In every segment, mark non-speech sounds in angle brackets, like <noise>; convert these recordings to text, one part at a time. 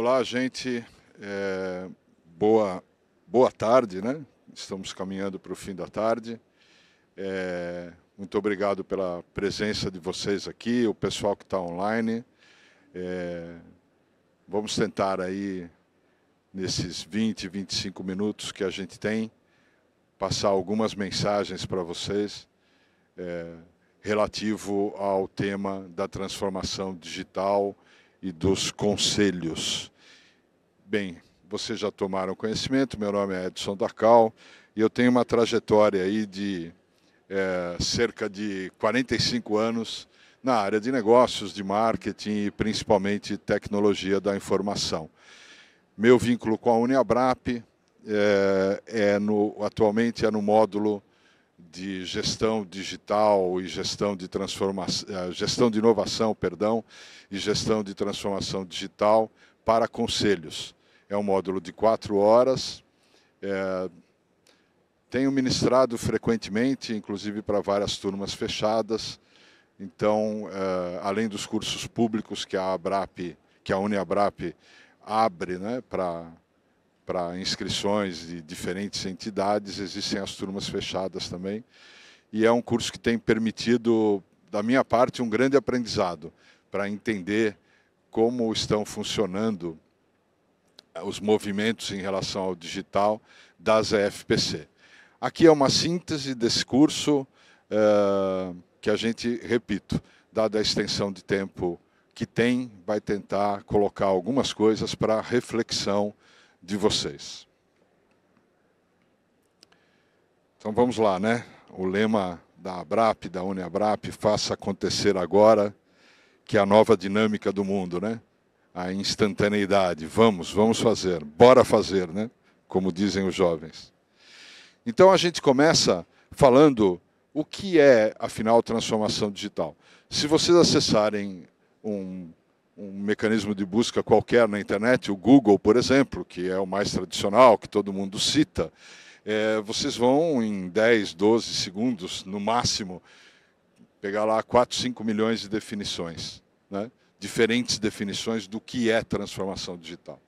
Olá, gente. É, boa, boa tarde, né? Estamos caminhando para o fim da tarde. É, muito obrigado pela presença de vocês aqui, o pessoal que está online. É, vamos tentar aí, nesses 20, 25 minutos que a gente tem, passar algumas mensagens para vocês é, relativo ao tema da transformação digital e dos conselhos. Bem, vocês já tomaram conhecimento, meu nome é Edson Dacal e eu tenho uma trajetória aí de é, cerca de 45 anos na área de negócios, de marketing e principalmente tecnologia da informação. Meu vínculo com a Uniabrap é, é no, atualmente é no módulo de gestão digital e gestão de transformação, eh, gestão de inovação, perdão, e gestão de transformação digital para conselhos. É um módulo de quatro horas. É, tenho ministrado frequentemente, inclusive para várias turmas fechadas. Então, é, além dos cursos públicos que a Abrap, que a Uniabrap abre, né, para para inscrições de diferentes entidades, existem as turmas fechadas também. E é um curso que tem permitido, da minha parte, um grande aprendizado para entender como estão funcionando eh, os movimentos em relação ao digital das EFPC. Aqui é uma síntese desse curso uh, que a gente, repito, dada a extensão de tempo que tem, vai tentar colocar algumas coisas para reflexão de vocês. Então vamos lá, né? O lema da Abrap, da Uniabrap, faça acontecer agora, que é a nova dinâmica do mundo, né? A instantaneidade. Vamos, vamos fazer, bora fazer, né? Como dizem os jovens. Então a gente começa falando o que é, afinal, transformação digital. Se vocês acessarem um um mecanismo de busca qualquer na internet, o Google, por exemplo, que é o mais tradicional, que todo mundo cita, é, vocês vão em 10, 12 segundos, no máximo, pegar lá 4, 5 milhões de definições, né? diferentes definições do que é transformação digital.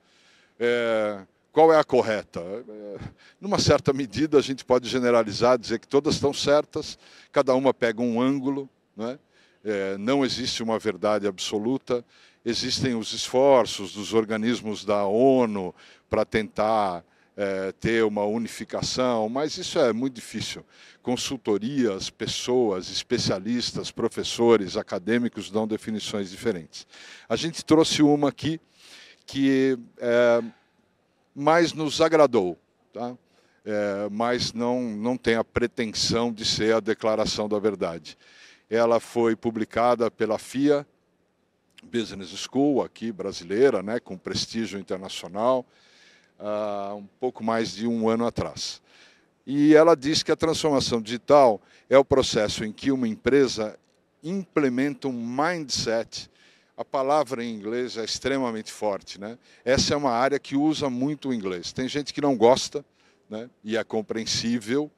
É, qual é a correta? É, numa certa medida, a gente pode generalizar, dizer que todas estão certas, cada uma pega um ângulo, né? É, não existe uma verdade absoluta, existem os esforços dos organismos da ONU para tentar é, ter uma unificação, mas isso é muito difícil. Consultorias, pessoas, especialistas, professores, acadêmicos dão definições diferentes. A gente trouxe uma aqui que é, mais nos agradou, tá? É, mas não, não tem a pretensão de ser a declaração da verdade. Ela foi publicada pela FIA business school aqui brasileira, né, com prestígio internacional, uh, um pouco mais de um ano atrás. E ela diz que a transformação digital é o processo em que uma empresa implementa um mindset. A palavra em inglês é extremamente forte, né? Essa é uma área que usa muito o inglês. Tem gente que não gosta, né? E é compreensível,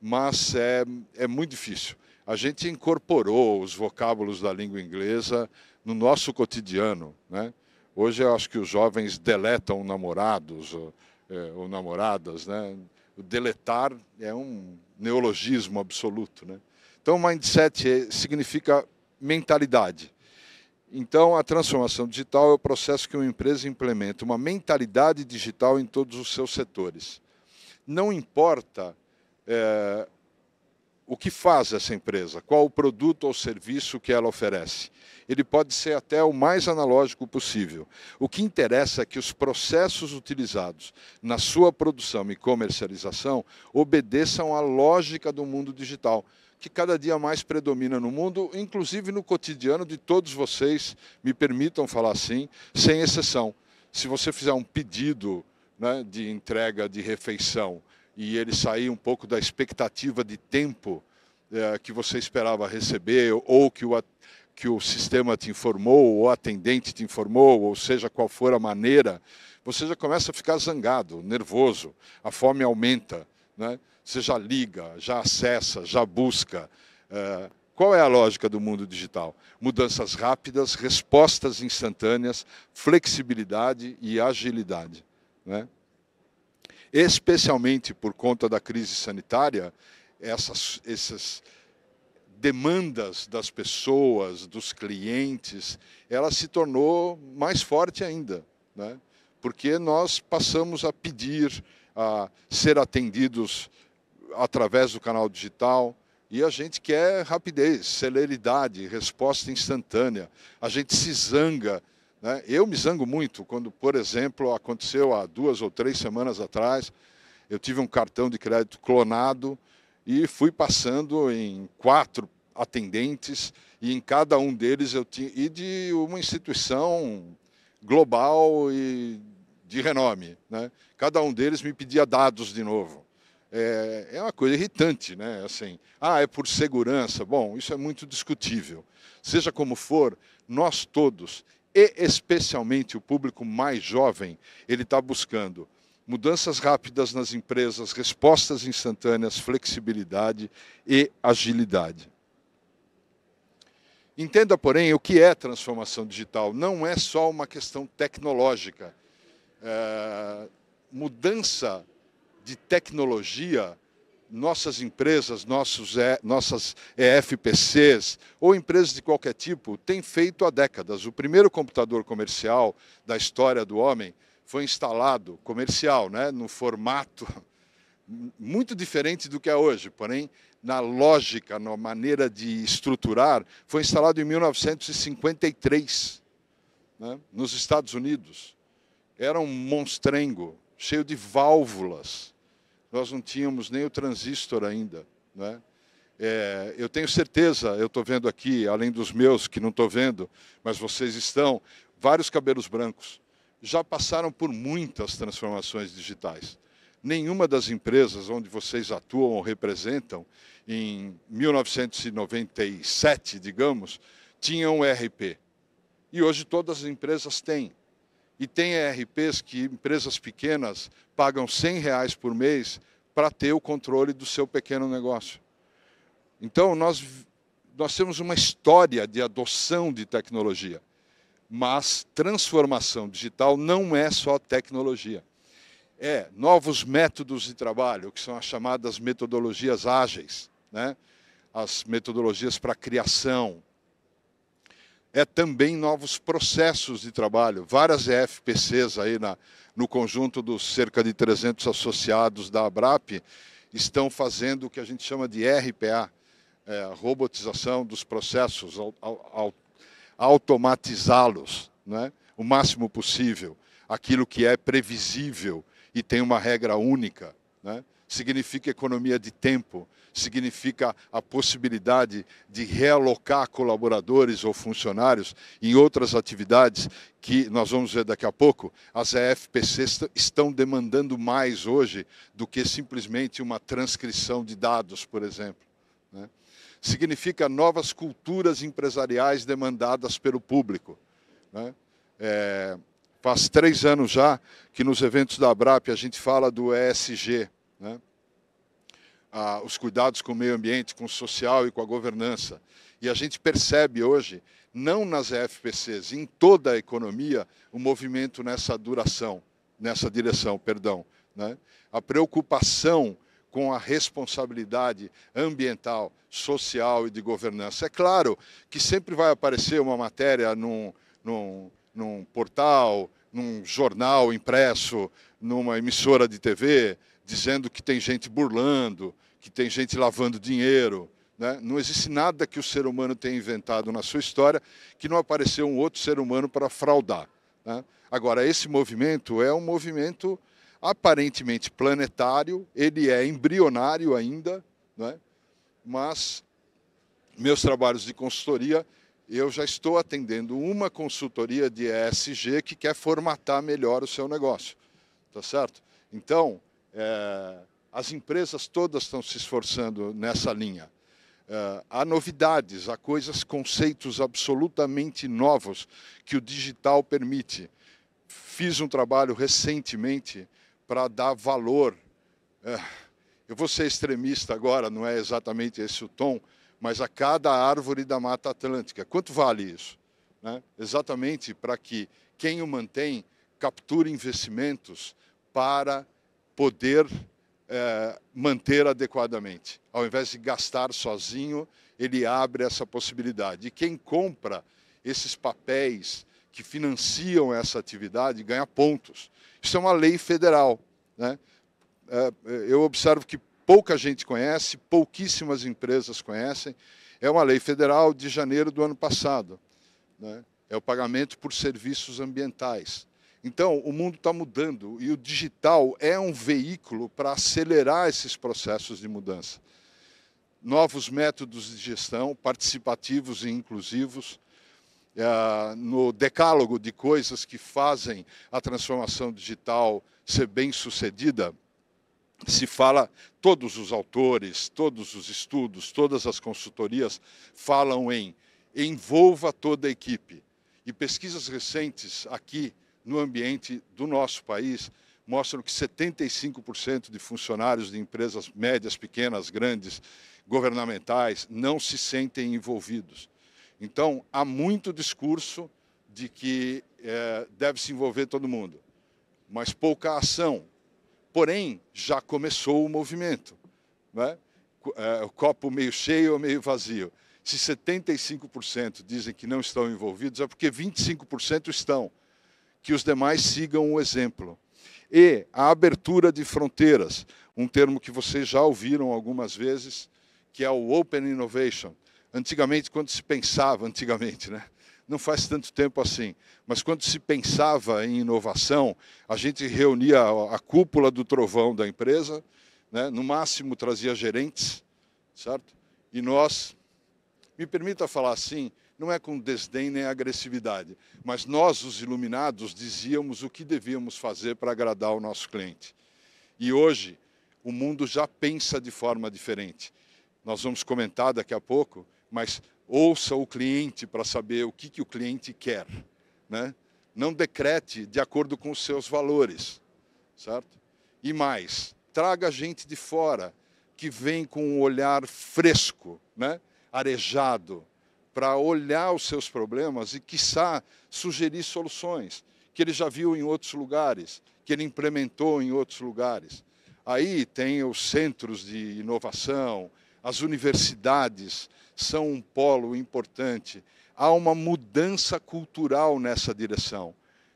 mas é, é muito difícil. A gente incorporou os vocábulos da língua inglesa no nosso cotidiano. Né? Hoje eu acho que os jovens deletam namorados ou, é, ou namoradas. Né? O deletar é um neologismo absoluto. Né? Então, mindset é, significa mentalidade. Então, a transformação digital é o processo que uma empresa implementa uma mentalidade digital em todos os seus setores. Não importa é, o que faz essa empresa? Qual o produto ou serviço que ela oferece? Ele pode ser até o mais analógico possível. O que interessa é que os processos utilizados na sua produção e comercialização obedeçam à lógica do mundo digital, que cada dia mais predomina no mundo, inclusive no cotidiano de todos vocês, me permitam falar assim, sem exceção. Se você fizer um pedido né, de entrega de refeição e ele sair um pouco da expectativa de tempo é, que você esperava receber ou que o, que o sistema te informou, ou o atendente te informou, ou seja qual for a maneira, você já começa a ficar zangado, nervoso, a fome aumenta, né? você já liga, já acessa, já busca. É, qual é a lógica do mundo digital? Mudanças rápidas, respostas instantâneas, flexibilidade e agilidade. Né? especialmente por conta da crise sanitária, essas, essas demandas das pessoas, dos clientes, ela se tornou mais forte ainda, né? porque nós passamos a pedir, a ser atendidos através do canal digital, e a gente quer rapidez, celeridade, resposta instantânea. A gente se zanga né? Eu me zango muito quando, por exemplo, aconteceu há duas ou três semanas atrás, eu tive um cartão de crédito clonado e fui passando em quatro atendentes e em cada um deles eu tinha e de uma instituição global e de renome, né? Cada um deles me pedia dados de novo. É, é uma coisa irritante, né? Assim, ah, é por segurança. Bom, isso é muito discutível. Seja como for, nós todos e especialmente o público mais jovem, ele está buscando mudanças rápidas nas empresas, respostas instantâneas, flexibilidade e agilidade. Entenda, porém, o que é transformação digital. Não é só uma questão tecnológica. É, mudança de tecnologia nossas empresas, nossos, nossas EFPCs ou empresas de qualquer tipo têm feito há décadas. O primeiro computador comercial da história do homem foi instalado, comercial, né, no formato <laughs> muito diferente do que é hoje, porém na lógica, na maneira de estruturar, foi instalado em 1953, né, nos Estados Unidos. Era um monstrengo, cheio de válvulas nós não tínhamos nem o transistor ainda. Né? É, eu tenho certeza, eu estou vendo aqui, além dos meus que não estou vendo, mas vocês estão, vários cabelos brancos já passaram por muitas transformações digitais. Nenhuma das empresas onde vocês atuam ou representam, em 1997, digamos, tinha um ERP. E hoje todas as empresas têm. E tem ERPs que empresas pequenas pagam 100 reais por mês para ter o controle do seu pequeno negócio. Então, nós, nós temos uma história de adoção de tecnologia, mas transformação digital não é só tecnologia. É novos métodos de trabalho, que são as chamadas metodologias ágeis, né? as metodologias para criação, é também novos processos de trabalho. Várias EFPCs aí na, no conjunto dos cerca de 300 associados da ABRAP estão fazendo o que a gente chama de RPA, é, robotização dos processos, automatizá-los né, o máximo possível, aquilo que é previsível e tem uma regra única. Né? significa economia de tempo, significa a possibilidade de realocar colaboradores ou funcionários em outras atividades que nós vamos ver daqui a pouco. As EFPCs estão demandando mais hoje do que simplesmente uma transcrição de dados, por exemplo. Né? Significa novas culturas empresariais demandadas pelo público. Né? É, faz três anos já que nos eventos da ABRAP a gente fala do ESG, né? ah, os cuidados com o meio ambiente, com o social e com a governança. E a gente percebe hoje, não nas EFPCs, em toda a economia, o um movimento nessa duração, nessa direção, perdão. Né? A preocupação com a responsabilidade ambiental, social e de governança. É claro que sempre vai aparecer uma matéria num, num, num portal, num jornal impresso, numa emissora de TV, dizendo que tem gente burlando, que tem gente lavando dinheiro. Né? Não existe nada que o ser humano tenha inventado na sua história que não apareceu um outro ser humano para fraudar. Né? Agora, esse movimento é um movimento aparentemente planetário, ele é embrionário ainda, né? mas meus trabalhos de consultoria, eu já estou atendendo uma consultoria de ESG que quer formatar melhor o seu negócio, tá certo? Então, é, as empresas todas estão se esforçando nessa linha. É, há novidades, há coisas, conceitos absolutamente novos que o digital permite. Fiz um trabalho recentemente para dar valor. É, eu vou ser extremista agora, não é exatamente esse o tom, mas a cada árvore da Mata Atlântica. Quanto vale isso? Né? Exatamente para que quem o mantém capture investimentos para poder é, manter adequadamente. Ao invés de gastar sozinho, ele abre essa possibilidade. E quem compra esses papéis que financiam essa atividade ganha pontos. Isso é uma lei federal. Né? Eh, eh, eu observo que pouca gente conhece, pouquíssimas empresas conhecem. É uma lei federal de janeiro do ano passado. Né? É o pagamento por serviços ambientais. Então, o mundo está mudando e o digital é um veículo para acelerar esses processos de mudança. Novos métodos de gestão, participativos e inclusivos, é, no decálogo de coisas que fazem a transformação digital ser bem sucedida, se fala, todos os autores, todos os estudos, todas as consultorias falam em envolva toda a equipe. E pesquisas recentes aqui no ambiente do nosso país mostram que 75% de funcionários de empresas médias, pequenas, grandes, governamentais, não se sentem envolvidos. Então, há muito discurso de que é, deve se envolver todo mundo, mas pouca ação. Porém, já começou o movimento. Né? É, o copo meio cheio ou meio vazio. Se 75% dizem que não estão envolvidos, é porque 25% estão que os demais sigam o exemplo. E a abertura de fronteiras, um termo que vocês já ouviram algumas vezes, que é o Open Innovation. Antigamente, quando se pensava, antigamente, né? não faz tanto tempo assim, mas quando se pensava em inovação, a gente reunia a cúpula do trovão da empresa, né? no máximo trazia gerentes, certo? E nós, me permita falar assim, não é com desdém nem agressividade, mas nós, os iluminados, dizíamos o que devíamos fazer para agradar o nosso cliente. E hoje, o mundo já pensa de forma diferente. Nós vamos comentar daqui a pouco, mas ouça o cliente para saber o que, que o cliente quer. Né? Não decrete de acordo com os seus valores, certo? E mais, traga gente de fora que vem com um olhar fresco, né? arejado, para olhar os seus problemas e, quiçá, sugerir soluções que ele já viu em outros lugares, que ele implementou em outros lugares. Aí tem os centros de inovação, as universidades são um polo importante. Há uma mudança cultural nessa direção.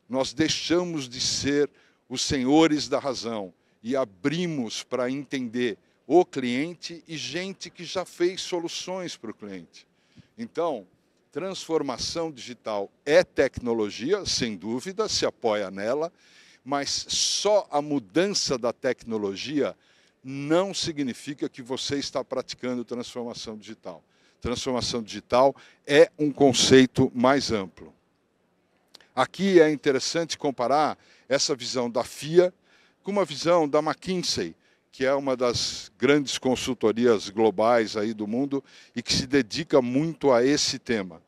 Nós deixamos de ser os senhores da razão e abrimos para entender o cliente e gente que já fez soluções para o cliente. Então, transformação digital é tecnologia, sem dúvida, se apoia nela, mas só a mudança da tecnologia não significa que você está praticando transformação digital. Transformação digital é um conceito mais amplo. Aqui é interessante comparar essa visão da FIA com uma visão da McKinsey, que é uma das grandes consultorias globais aí do mundo e que se dedica muito a esse tema.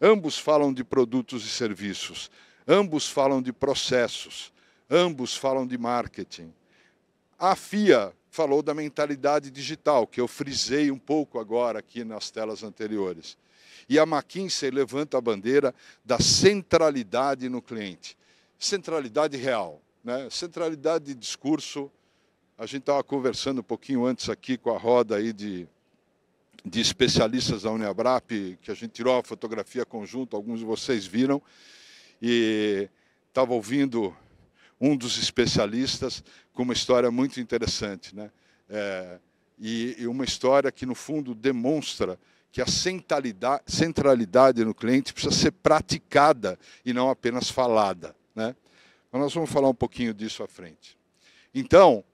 Ambos falam de produtos e serviços, ambos falam de processos, ambos falam de marketing. A FIA falou da mentalidade digital, que eu frisei um pouco agora aqui nas telas anteriores. E a McKinsey levanta a bandeira da centralidade no cliente. Centralidade real, né? centralidade de discurso, a gente estava conversando um pouquinho antes aqui com a roda aí de, de especialistas da Uniabrap, que a gente tirou a fotografia conjunta, alguns de vocês viram, e estava ouvindo um dos especialistas com uma história muito interessante, né? É, e, e uma história que, no fundo, demonstra que a centralidade no cliente precisa ser praticada e não apenas falada. Né? Mas nós vamos falar um pouquinho disso à frente. Então,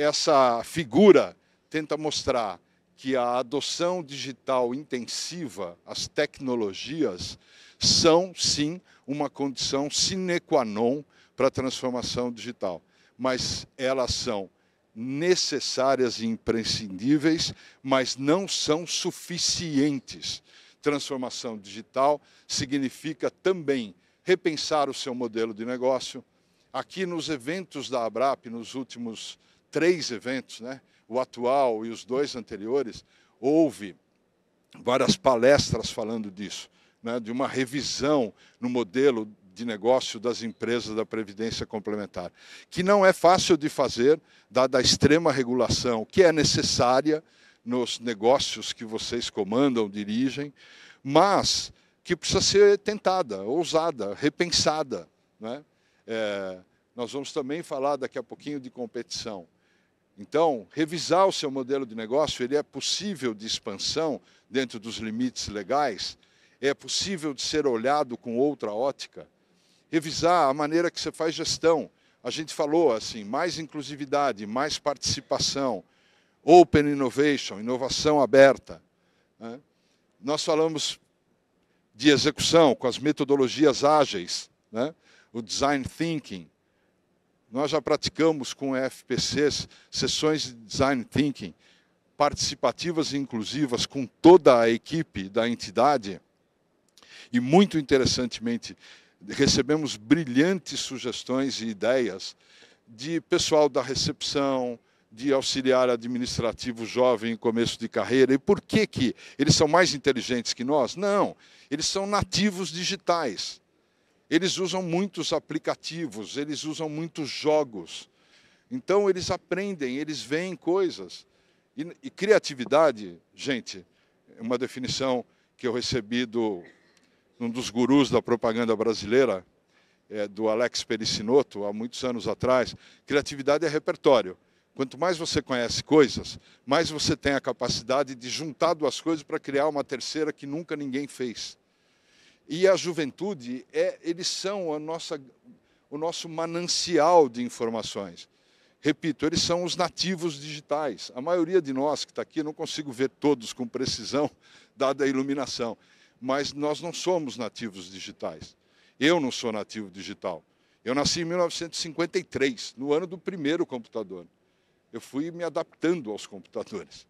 essa figura tenta mostrar que a adoção digital intensiva, as tecnologias, são sim uma condição sine qua non para a transformação digital, mas elas são necessárias e imprescindíveis, mas não são suficientes. Transformação digital significa também repensar o seu modelo de negócio. Aqui nos eventos da Abrap, nos últimos três eventos, né? o atual e os dois anteriores, houve várias palestras falando disso, né? de uma revisão no modelo de negócio das empresas da previdência complementar, que não é fácil de fazer, dada a extrema regulação que é necessária nos negócios que vocês comandam, dirigem, mas que precisa ser tentada, ousada, repensada. Né? É, nós vamos também falar daqui a pouquinho de competição. Então, revisar o seu modelo de negócio, ele é possível de expansão dentro dos limites legais, é possível de ser olhado com outra ótica. Revisar a maneira que você faz gestão. A gente falou assim, mais inclusividade, mais participação, open innovation, inovação aberta. Né? Nós falamos de execução com as metodologias ágeis, né? o design thinking, nós já praticamos com FPCs sessões de design thinking participativas e inclusivas com toda a equipe da entidade. E muito interessantemente, recebemos brilhantes sugestões e ideias de pessoal da recepção, de auxiliar administrativo jovem em começo de carreira. E por que que eles são mais inteligentes que nós? Não, eles são nativos digitais. Eles usam muitos aplicativos, eles usam muitos jogos. Então eles aprendem, eles veem coisas. E, e criatividade, gente, é uma definição que eu recebi do um dos gurus da propaganda brasileira, é, do Alex Pericinoto, há muitos anos atrás. Criatividade é repertório. Quanto mais você conhece coisas, mais você tem a capacidade de juntar duas coisas para criar uma terceira que nunca ninguém fez. E a juventude, é, eles são a nossa, o nosso manancial de informações. Repito, eles são os nativos digitais. A maioria de nós que está aqui, não consigo ver todos com precisão, <laughs> dada a iluminação, mas nós não somos nativos digitais. Eu não sou nativo digital. Eu nasci em 1953, no ano do primeiro computador. Eu fui me adaptando aos computadores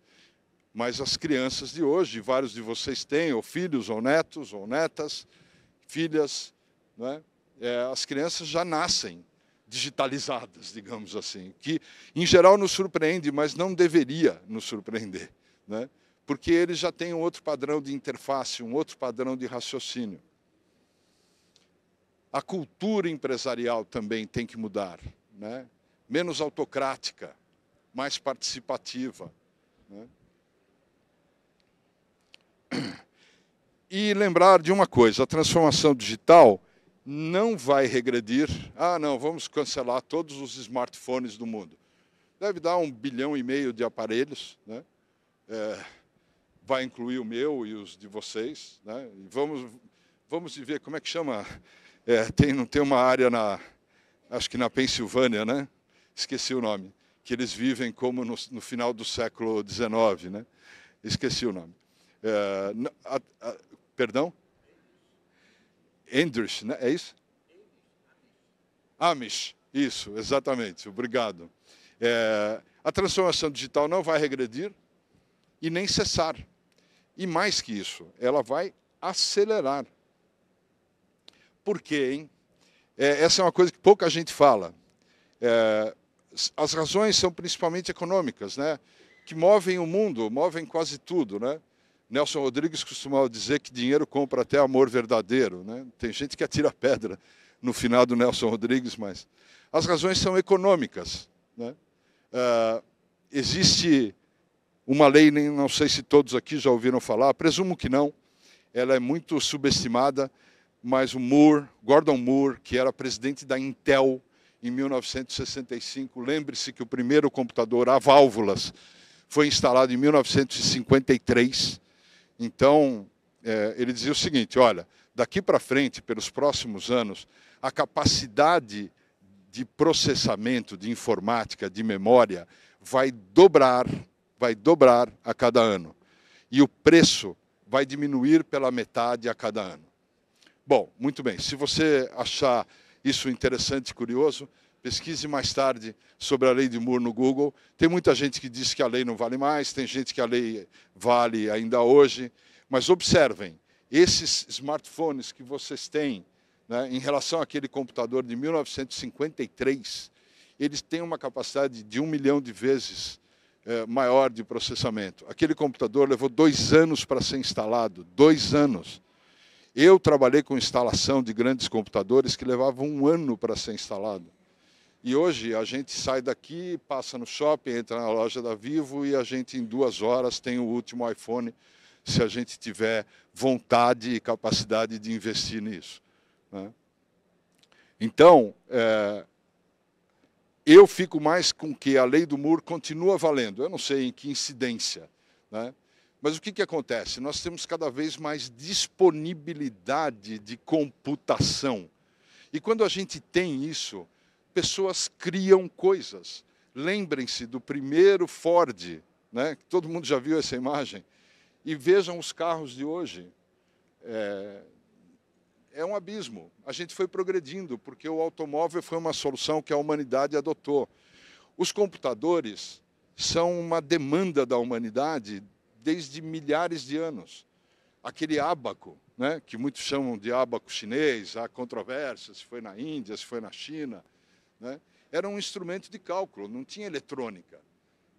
mas as crianças de hoje, vários de vocês têm, ou filhos, ou netos, ou netas, filhas, né? é, as crianças já nascem digitalizadas, digamos assim, que em geral nos surpreende, mas não deveria nos surpreender, né? porque eles já têm um outro padrão de interface, um outro padrão de raciocínio. A cultura empresarial também tem que mudar, né? menos autocrática, mais participativa. Né? <clears throat> E lembrar de uma coisa: a transformação digital não vai regredir. Ah, não, vamos cancelar todos os smartphones do mundo. Deve dar um bilhão e meio de aparelhos, né? É, vai incluir o meu e os de vocês, né? E vamos, vamos ver como é que chama. É, tem, não tem uma área na, acho que na Pensilvânia, né? Esqueci o nome que eles vivem como no, no final do século XIX, né? Esqueci o nome. Eh, a, a, perdão? Andrews, né? É isso? Amish, isso, exatamente, obrigado. É, a transformação digital não vai regredir e nem cessar. E mais que isso, ela vai acelerar. Por quê, hein? É, essa é uma coisa que pouca gente fala. É, as razões são principalmente econômicas, né? que movem o mundo, movem quase tudo. Né? Nelson Rodrigues costumava dizer que dinheiro compra até amor verdadeiro. Né? Tem gente que atira pedra no final do Nelson Rodrigues, mas as razões são econômicas. Né? Uh, existe uma lei, nem não sei se todos aqui já ouviram falar, presumo que não, ela é muito subestimada, mas o Moore, Gordon Moore, que era presidente da Intel em 1965, lembre-se que o primeiro computador a válvulas foi instalado em 1953 então, é, ele dizia o seguinte: olha, daqui para frente, pelos próximos anos, a capacidade de processamento, de informática, de memória, vai dobrar, vai dobrar a cada ano. E o preço vai diminuir pela metade a cada ano. Bom, muito bem. Se você achar isso interessante e curioso, Pesquise mais tarde sobre a lei de Moore no Google. Tem muita gente que diz que a lei não vale mais, tem gente que a lei vale ainda hoje. Mas observem, esses smartphones que vocês têm, né, em relação àquele computador de 1953, eles têm uma capacidade de um milhão de vezes eh, maior de processamento. Aquele computador levou dois anos para ser instalado, dois anos. Eu trabalhei com instalação de grandes computadores que levavam um ano para ser instalado. E hoje a gente sai daqui, passa no shopping, entra na loja da Vivo e a gente em duas horas tem o último iPhone, se a gente tiver vontade e capacidade de investir nisso. Né? Então, é, eu fico mais com que a lei do Moore continua valendo. Eu não sei em que incidência, né? Mas o que, que acontece? Nós temos cada vez mais disponibilidade de computação. E quando a gente tem isso, pessoas criam coisas. Lembrem-se do primeiro Ford, né? todo mundo já viu essa imagem, e vejam os carros de hoje. É, é um abismo. A gente foi progredindo, porque o automóvel foi uma solução que a humanidade adotou. Os computadores são uma demanda da humanidade desde milhares de anos. Aquele ábaco, né, que muitos chamam de ábaco chinês, há controvérsias se foi na Índia, se foi na China, né? Era um instrumento de cálculo, não tinha eletrônica,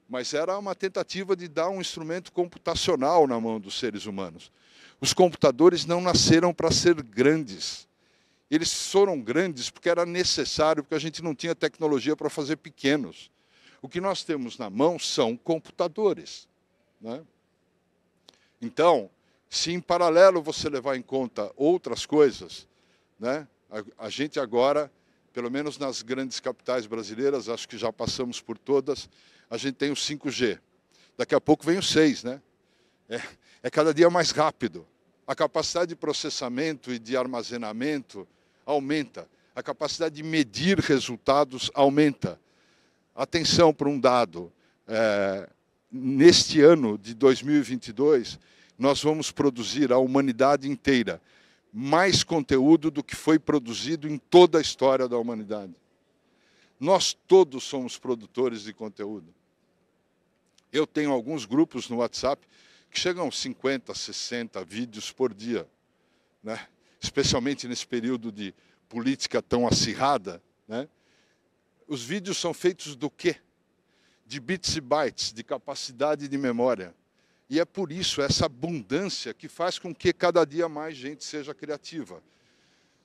mas era uma tentativa de dar um instrumento computacional na mão dos seres humanos. Os computadores não nasceram para ser grandes. Eles foram grandes porque era necessário, porque a gente não tinha tecnologia para fazer pequenos. O que nós temos na mão são computadores. Né? Então, se em paralelo você levar em conta outras coisas, né? a, a gente agora pelo menos nas grandes capitais brasileiras, acho que já passamos por todas, a gente tem o 5G. Daqui a pouco vem o 6, né? É, é cada dia mais rápido. A capacidade de processamento e de armazenamento aumenta. A capacidade de medir resultados aumenta. Atenção para um dado. É, neste ano de 2022, nós vamos produzir a humanidade inteira mais conteúdo do que foi produzido em toda a história da humanidade. Nós todos somos produtores de conteúdo. Eu tenho alguns grupos no WhatsApp que chegam 50, 60 vídeos por dia, né? especialmente nesse período de política tão acirrada. Né? Os vídeos são feitos do quê? De bits e bytes, de capacidade de memória. E é por isso essa abundância que faz com que cada dia mais gente seja criativa.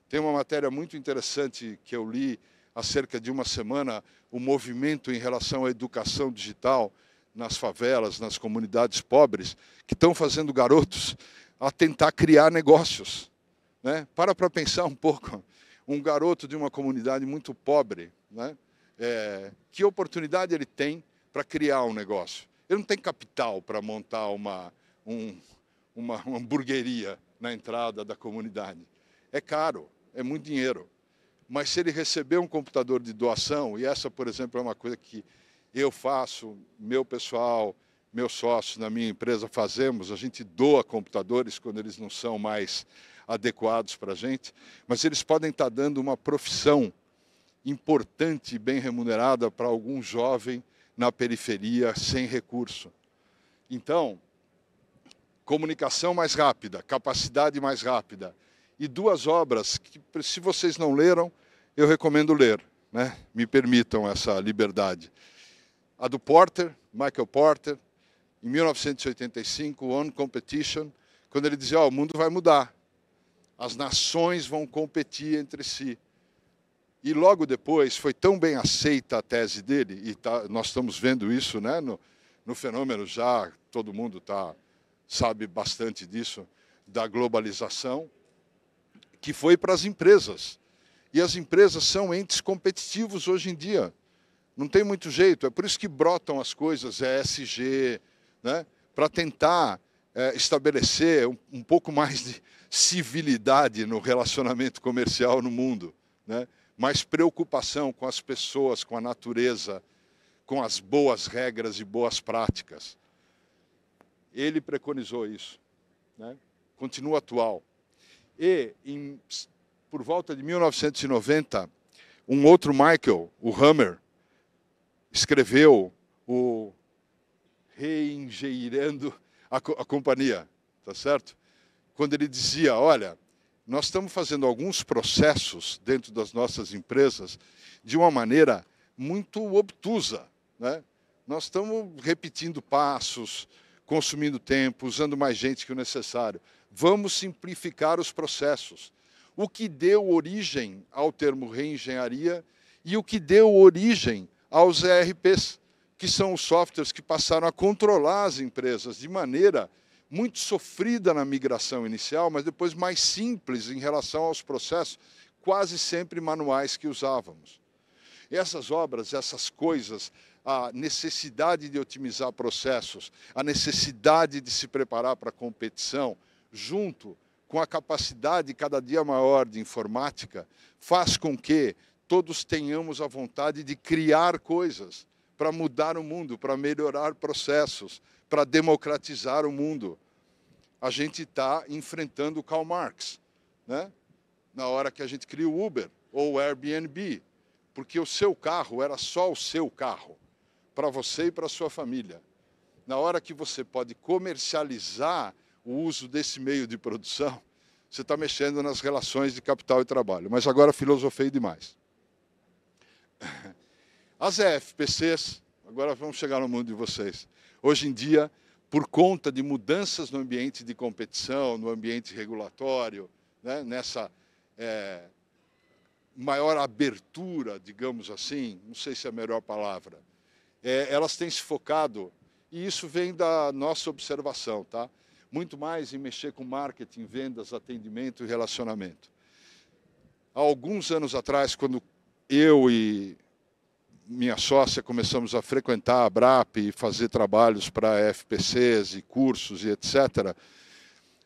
Tem uma matéria muito interessante que eu li há cerca de uma semana, o movimento em relação à educação digital nas favelas, nas comunidades pobres, que estão fazendo garotos a tentar criar negócios. Né? Para para pensar um pouco. Um garoto de uma comunidade muito pobre, né? É, que oportunidade ele tem para criar um negócio? Ele não tem capital para montar uma, um, uma, uma hamburgueria na entrada da comunidade. É caro, é muito dinheiro. Mas se ele receber um computador de doação, e essa, por exemplo, é uma coisa que eu faço, meu pessoal, meus sócios na minha empresa fazemos, a gente doa computadores quando eles não são mais adequados para a gente, mas eles podem estar tá dando uma profissão importante e bem remunerada para algum jovem na periferia sem recurso. Então, comunicação mais rápida, capacidade mais rápida e duas obras que, se vocês não leram, eu recomendo ler, né? Me permitam essa liberdade. A do Porter, Michael Porter, em 1985, On Competition, quando ele dizia: oh, o mundo vai mudar, as nações vão competir entre si. E logo depois foi tão bem aceita a tese dele, e tá, nós estamos vendo isso né, no, no fenômeno já, todo mundo tá, sabe bastante disso, da globalização, que foi para as empresas. E as empresas são entes competitivos hoje em dia. Não tem muito jeito, é por isso que brotam as coisas ESG, é né, para tentar é, estabelecer um, um pouco mais de civilidade no relacionamento comercial no mundo. Né? mas preocupação com as pessoas, com a natureza, com as boas regras e boas práticas. Ele preconizou isso. Né? Continua atual. E, em, por volta de 1990, um outro Michael, o Hammer, escreveu o Reengenheirando a, a Companhia, tá certo? Quando ele dizia, olha, nós estamos fazendo alguns processos dentro das nossas empresas de uma maneira muito obtusa. Né? Nós estamos repetindo passos, consumindo tempo, usando mais gente que o necessário. Vamos simplificar os processos. O que deu origem ao termo reengenharia e o que deu origem aos ERPs, que são os softwares que passaram a controlar as empresas de maneira muito sofrida na migração inicial, mas depois mais simples em relação aos processos quase sempre manuais que usávamos. Essas obras, essas coisas, a necessidade de otimizar processos, a necessidade de se preparar para a competição, junto com a capacidade cada dia maior de informática, faz com que todos tenhamos a vontade de criar coisas para mudar o mundo, para melhorar processos, para democratizar o mundo a gente está enfrentando o Karl Marx, né? na hora que a gente cria o Uber ou o Airbnb, porque o seu carro era só o seu carro, para você e para sua família. Na hora que você pode comercializar o uso desse meio de produção, você está mexendo nas relações de capital e trabalho. Mas agora filosofei demais. As EFPCs, agora vamos chegar no mundo de vocês. Hoje em dia, por conta de mudanças no ambiente de competição, no ambiente regulatório, né? nessa é, maior abertura, digamos assim, não sei se é a melhor palavra, é, elas têm se focado, e isso vem da nossa observação, tá? muito mais em mexer com marketing, vendas, atendimento e relacionamento. Há alguns anos atrás, quando eu e minha sócia começamos a frequentar a BRAP e fazer trabalhos para FPCs e cursos e etc.,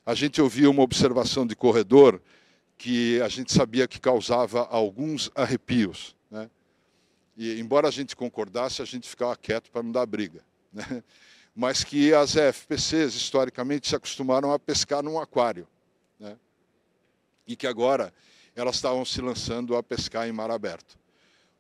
a gente ouvia uma observação de corredor que a gente sabia que causava alguns arrepios. Né? E, embora a gente concordasse, a gente ficava quieto para não dar briga. Né? Mas que as FPCs, historicamente, se acostumaram a pescar num aquário. Né? E que agora elas estavam se lançando a pescar em mar aberto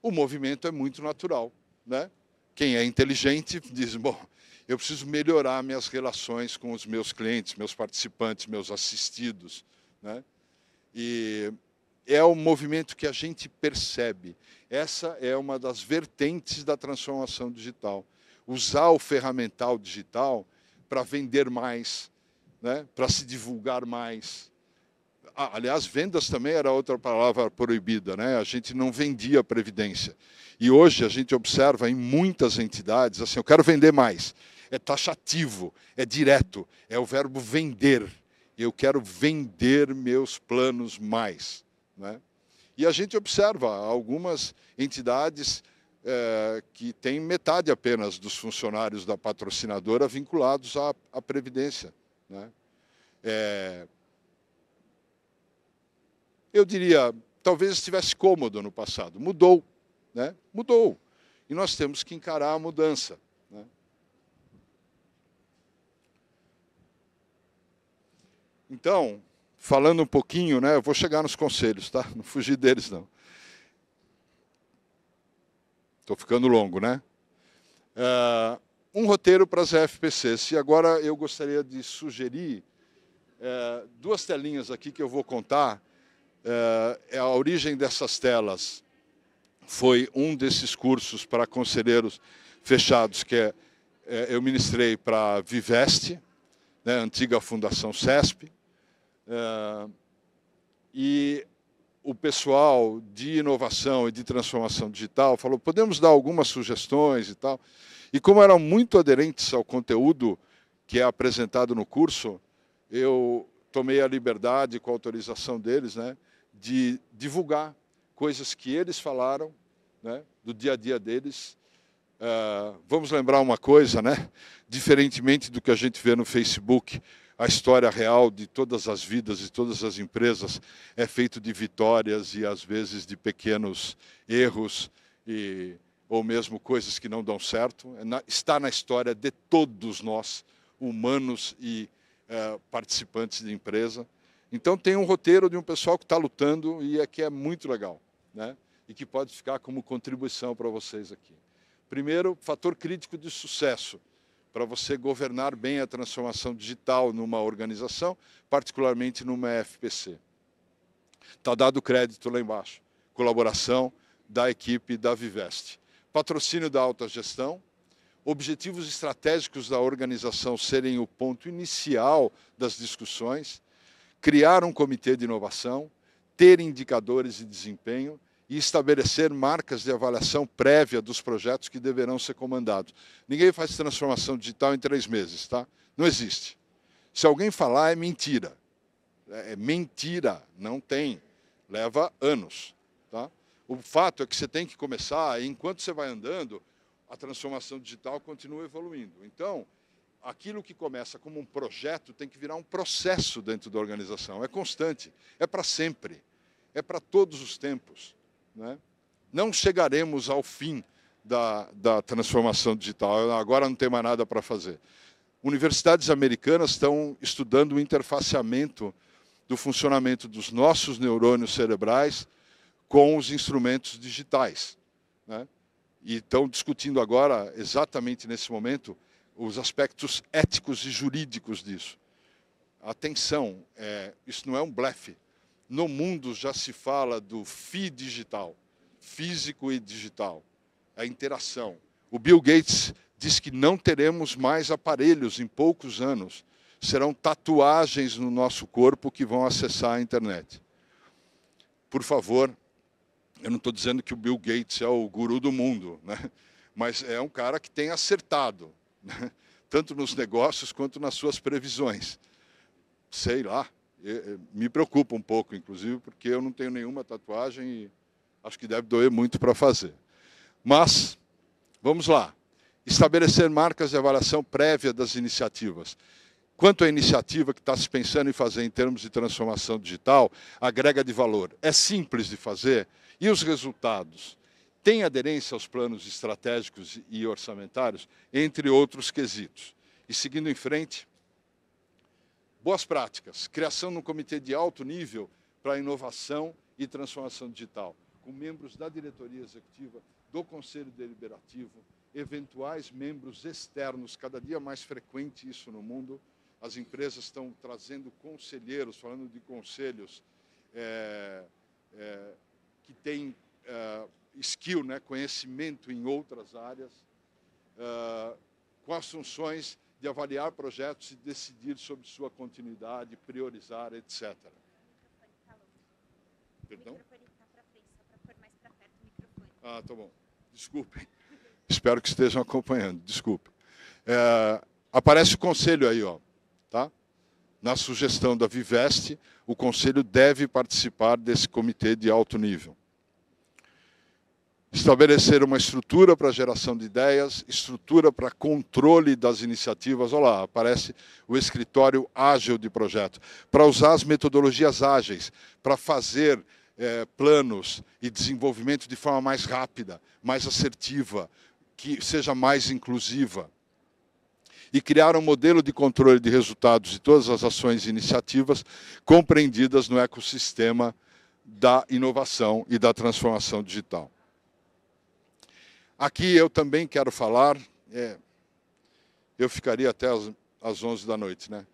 o movimento é muito natural. Né? Quem é inteligente diz: bom, eu preciso melhorar minhas relações com os meus clientes, meus participantes, meus assistidos. Né? E é o movimento que a gente percebe. Essa é uma das vertentes da transformação digital. Usar o ferramental digital para vender mais, né? para se divulgar mais, ah, aliás, vendas também era outra palavra proibida, né? A gente não vendia previdência. E hoje a gente observa em muitas entidades assim: eu quero vender mais. É taxativo, é direto, é o verbo vender. Eu quero vender meus planos mais. Né? E a gente observa algumas entidades é, que têm metade apenas dos funcionários da patrocinadora vinculados à, à Previdência. Né? É, eu diria, talvez estivesse cômodo no passado. Mudou, né? Mudou. E nós temos que encarar a mudança. Né? Então, falando um pouquinho, né? Eu vou chegar nos conselhos, tá? Não fugir deles não. Estou ficando longo, né? Uh, um roteiro para as FPCs. E agora eu gostaria de sugerir eh, duas telinhas aqui que eu vou contar é, é, a origem dessas telas foi um desses cursos para conselheiros fechados que é, é, eu ministrei para a Viveste, né, antiga Fundação CESP, é, e o pessoal de inovação e de transformação digital falou: podemos dar algumas sugestões e tal. E como eram muito aderentes ao conteúdo que é apresentado no curso, eu tomei a liberdade, com a autorização deles, né, de divulgar coisas que eles falaram, né, do dia a dia deles. Uh, vamos lembrar uma coisa, né? Diferentemente do que a gente vê no Facebook, a história real de todas as vidas e todas as empresas é feito de vitórias e às vezes de pequenos erros e ou mesmo coisas que não dão certo. É está na história de todos nós, humanos e uh, participantes de empresa. Então tem um roteiro de um pessoal que está lutando e é que é muito legal, né? E que pode ficar como contribuição para vocês aqui. Primeiro, fator crítico de sucesso para você governar bem a transformação digital numa organização, particularmente numa FPC. Está dado crédito lá embaixo. Colaboração da equipe da Viveste. Patrocínio da alta gestão, objetivos estratégicos da organização serem o ponto inicial das discussões criar um comitê de inovação, ter indicadores de desempenho e estabelecer marcas de avaliação prévia dos projetos que deverão ser comandados. Ninguém faz transformação digital em três meses, tá? Não existe. Se alguém falar, é mentira. É, é mentira, não tem. Leva anos, tá? O fato é que você tem que começar, e enquanto você vai andando, a transformação digital continua evoluindo. Então, aquilo que começa como um projeto tem que virar um processo dentro da organização. É constante, é para sempre, é para todos os tempos. Né? Não chegaremos ao fim da, da transformação digital, agora não tem mais nada para fazer. Universidades americanas estão estudando o interfaceamento do funcionamento dos nossos neurônios cerebrais com os instrumentos digitais. Né? E estão discutindo agora, exatamente nesse momento, os aspectos éticos e jurídicos disso. Atenção, é, isso não é um blefe. No mundo já se fala do FI digital, físico e digital, a interação. O Bill Gates diz que não teremos mais aparelhos em poucos anos. Serão tatuagens no nosso corpo que vão acessar a internet. Por favor, eu não estou dizendo que o Bill Gates é o guru do mundo, né? mas é um cara que tem acertado. <laughs> tanto nos negócios quanto nas suas previsões. Sei lá, me preocupa um pouco, inclusive, porque eu não tenho nenhuma tatuagem e acho que deve doer muito para fazer. Mas, vamos lá. Estabelecer marcas de avaliação prévia das iniciativas. Quanto à iniciativa que está se pensando em fazer em termos de transformação digital, agrega de valor. É simples de fazer e os resultados tem aderência aos planos estratégicos e orçamentários, entre outros quesitos. E seguindo em frente, boas práticas, criação de um comitê de alto nível para inovação e transformação digital, com membros da diretoria executiva, do conselho deliberativo, eventuais membros externos, cada dia mais frequente isso no mundo. As empresas estão trazendo conselheiros, falando de conselhos é, é, que têm é, skill, né, conhecimento em outras áreas, uh, com as funções de avaliar projetos e decidir sobre sua continuidade, priorizar, etc. Perdão? Ah, tá bom. Desculpe. <laughs> Espero que estejam acompanhando. Desculpe. É, aparece o conselho aí, ó, tá? Na sugestão da Viveste, o conselho deve participar desse comitê de alto nível estabelecer uma estrutura para geração de ideias, estrutura para controle das iniciativas. Olha lá, aparece o escritório ágil de projeto, para usar as metodologias ágeis, para fazer eh, planos e desenvolvimento de forma mais rápida, mais assertiva, que seja mais inclusiva. E criar um modelo de controle de resultados de todas as ações e iniciativas compreendidas no ecossistema da inovação e da transformação digital. Aqui eu também quero falar, é, eu ficaria até as, às 11 da noite, né?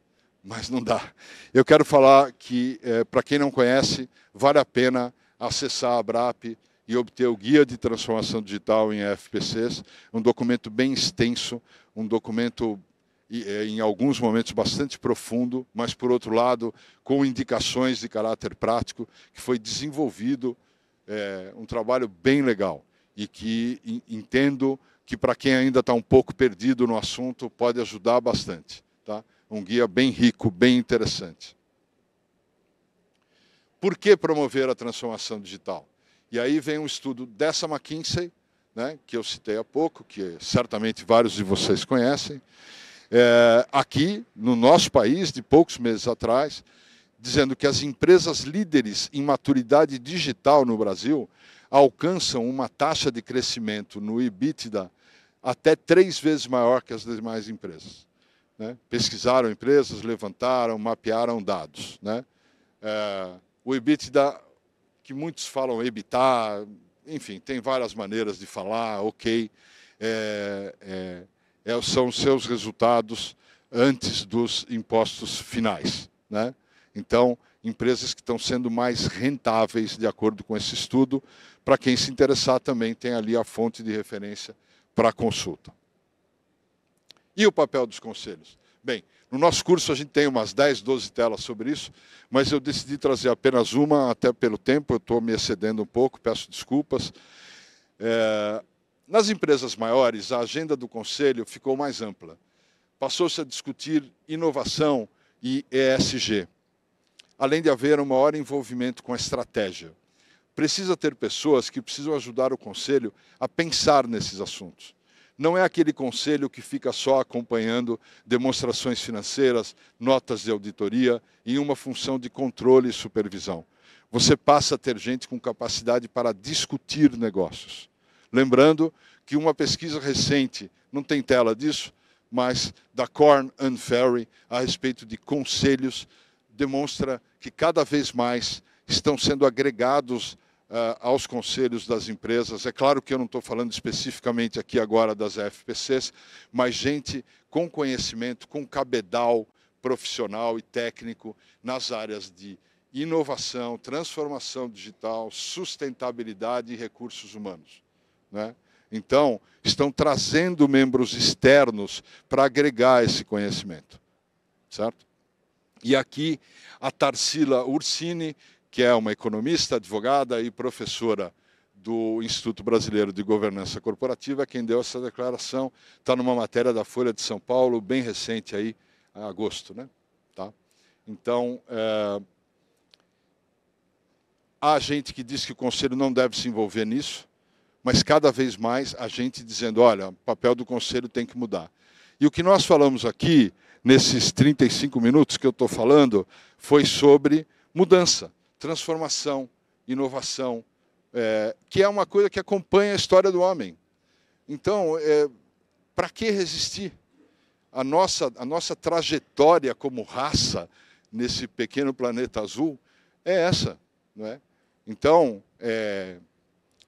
mas não dá. Eu quero falar que, é, para quem não conhece, vale a pena acessar a ABRAP e obter o Guia de Transformação Digital em FPCs, um documento bem extenso, um documento é, em alguns momentos bastante profundo, mas por outro lado com indicações de caráter prático, que foi desenvolvido é, um trabalho bem legal e que entendo que para quem ainda está um pouco perdido no assunto pode ajudar bastante. Tá? Um guia bem rico, bem interessante. Por que promover a transformação digital? E aí vem um estudo dessa McKinsey, né, que eu citei há pouco, que certamente vários de vocês conhecem, é, aqui no nosso país, de poucos meses atrás, dizendo que as empresas líderes em maturidade digital no Brasil alcançam uma taxa de crescimento no EBITDA até três vezes maior que as demais empresas. Né? Pesquisaram empresas, levantaram, mapearam dados. Né? É, o EBITDA, que muitos falam EBITDA, enfim, tem várias maneiras de falar, ok, é, é, é são seus resultados antes dos impostos finais. Né? Então, empresas que estão sendo mais rentáveis, de acordo com esse estudo. Para quem se interessar, também tem ali a fonte de referência para consulta. E o papel dos conselhos? Bem, no nosso curso a gente tem umas 10, 12 telas sobre isso, mas eu decidi trazer apenas uma, até pelo tempo, eu estou me excedendo um pouco, peço desculpas. É... Nas empresas maiores, a agenda do conselho ficou mais ampla. Passou-se a discutir inovação e ESG além de haver um maior envolvimento com a estratégia. Precisa ter pessoas que precisam ajudar o conselho a pensar nesses assuntos. Não é aquele conselho que fica só acompanhando demonstrações financeiras, notas de auditoria e uma função de controle e supervisão. Você passa a ter gente com capacidade para discutir negócios. Lembrando que uma pesquisa recente, não tem tela disso, mas da Corn and Ferry a respeito de conselhos demonstra que cada vez mais estão sendo agregados uh, aos conselhos das empresas. É claro que eu não estou falando especificamente aqui agora das FPCs, mas gente com conhecimento, com cabedal profissional e técnico nas áreas de inovação, transformação digital, sustentabilidade e recursos humanos. Né? Então, estão trazendo membros externos para agregar esse conhecimento. Certo? E aqui a Tarsila Ursini, que é uma economista, advogada e professora do Instituto Brasileiro de Governança Corporativa, é quem deu essa declaração, está numa matéria da Folha de São Paulo, bem recente aí, agosto, né? Tá? Então, é... há gente que diz que o Conselho não deve se envolver nisso, mas cada vez mais a gente dizendo, olha, o papel do Conselho tem que mudar. E o que nós falamos aqui nesses 35 minutos que eu estou falando foi sobre mudança, transformação, inovação, é, que é uma coisa que acompanha a história do homem. Então, é, para que resistir? A nossa, a nossa trajetória como raça nesse pequeno planeta azul é essa. Não é? Então, é,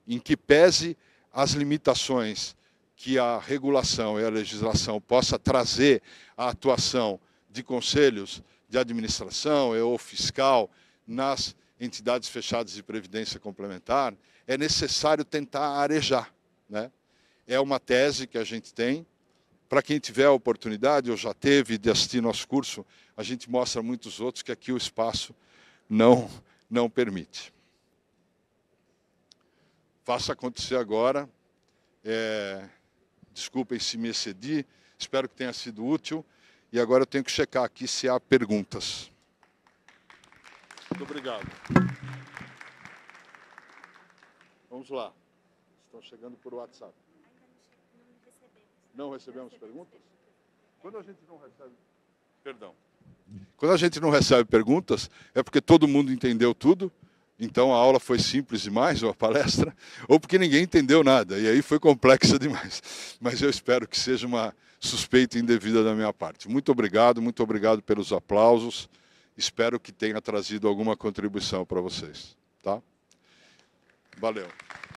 em que pese as limitações que a regulação e a legislação possa trazer a atuação de conselhos de administração ou fiscal nas entidades fechadas de previdência complementar, é necessário tentar arejar. Né? É uma tese que a gente tem. Para quem tiver a oportunidade, ou já teve, de assistir nosso curso, a gente mostra muitos outros que aqui o espaço não, não permite. Faça acontecer agora. É... Desculpem se me excedi, espero que tenha sido útil. E agora eu tenho que checar aqui se há perguntas. Muito obrigado. Vamos lá. Estão chegando por WhatsApp. Não recebemos perguntas? Quando a gente não recebe. Perdão. Quando a gente não recebe perguntas, é porque todo mundo entendeu tudo então a aula foi simples demais, ou a palestra, <laughs> ou porque ninguém entendeu nada, e aí foi complexa <laughs> demais. Mas eu espero que seja uma suspeita indevida da minha parte. Muito obrigado, muito obrigado pelos aplausos. Espero que tenha trazido alguma contribuição para vocês, tá? Valeu.